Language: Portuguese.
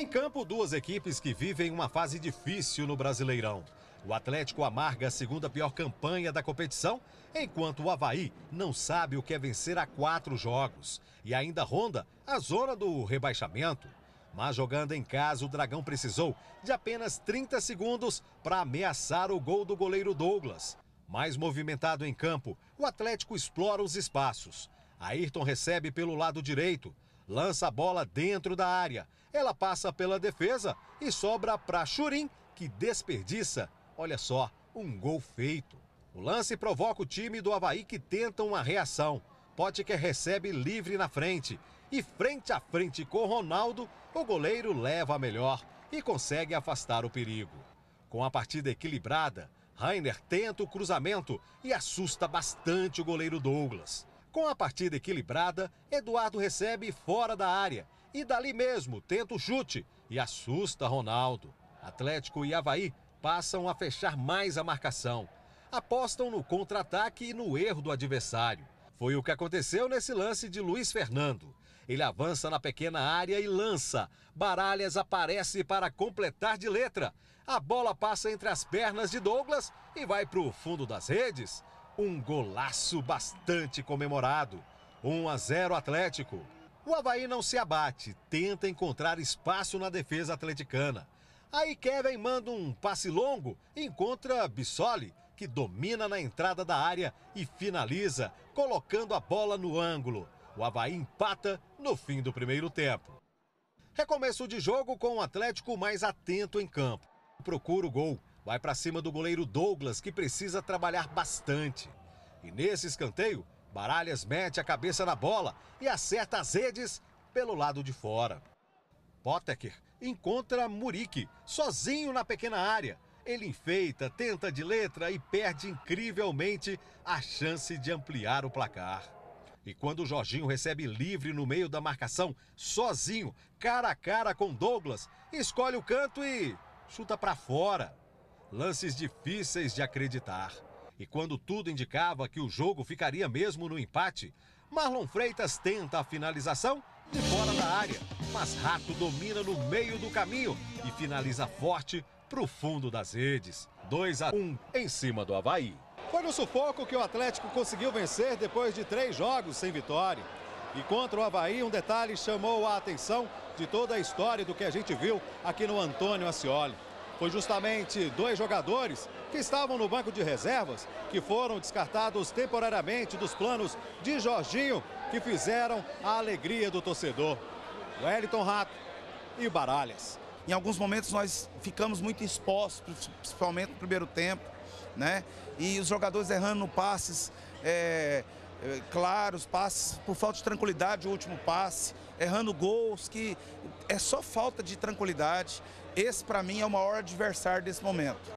Em campo, duas equipes que vivem uma fase difícil no Brasileirão. O Atlético amarga a segunda pior campanha da competição, enquanto o Havaí não sabe o que é vencer a quatro jogos e ainda ronda a zona do rebaixamento. Mas jogando em casa, o Dragão precisou de apenas 30 segundos para ameaçar o gol do goleiro Douglas. Mais movimentado em campo, o Atlético explora os espaços. Ayrton recebe pelo lado direito, lança a bola dentro da área. Ela passa pela defesa e sobra para Churin, que desperdiça. Olha só, um gol feito. O lance provoca o time do Havaí que tenta uma reação. Potker recebe livre na frente. E frente a frente com Ronaldo, o goleiro leva a melhor e consegue afastar o perigo. Com a partida equilibrada, Rainer tenta o cruzamento e assusta bastante o goleiro Douglas. Com a partida equilibrada, Eduardo recebe fora da área e dali mesmo tenta o chute e assusta Ronaldo. Atlético e Havaí passam a fechar mais a marcação. Apostam no contra-ataque e no erro do adversário. Foi o que aconteceu nesse lance de Luiz Fernando. Ele avança na pequena área e lança. Baralhas aparece para completar de letra. A bola passa entre as pernas de Douglas e vai para o fundo das redes. Um golaço bastante comemorado. 1 a 0 Atlético. O Havaí não se abate, tenta encontrar espaço na defesa atleticana. Aí Kevin manda um passe longo encontra Bissoli, que domina na entrada da área e finaliza, colocando a bola no ângulo. O Havaí empata no fim do primeiro tempo. Recomeço de jogo com o Atlético mais atento em campo. Procura o gol vai para cima do goleiro Douglas, que precisa trabalhar bastante. E nesse escanteio, Baralhas mete a cabeça na bola e acerta as redes pelo lado de fora. Potecker encontra Murique sozinho na pequena área. Ele enfeita, tenta de letra e perde incrivelmente a chance de ampliar o placar. E quando o Jorginho recebe livre no meio da marcação, sozinho, cara a cara com Douglas, escolhe o canto e chuta para fora lances difíceis de acreditar. E quando tudo indicava que o jogo ficaria mesmo no empate, Marlon Freitas tenta a finalização de fora da área, mas Rato domina no meio do caminho e finaliza forte para o fundo das redes. 2 a 1 em cima do Havaí. Foi no sufoco que o Atlético conseguiu vencer depois de três jogos sem vitória. E contra o Havaí, um detalhe chamou a atenção de toda a história do que a gente viu aqui no Antônio Ascioli foi justamente dois jogadores que estavam no banco de reservas, que foram descartados temporariamente dos planos de Jorginho, que fizeram a alegria do torcedor. Wellington Rato e Baralhas. Em alguns momentos nós ficamos muito expostos, principalmente no primeiro tempo, né? E os jogadores errando passes é, é, claros, passes por falta de tranquilidade, o último passe errando gols, que é só falta de tranquilidade. Esse, para mim, é o maior adversário desse momento.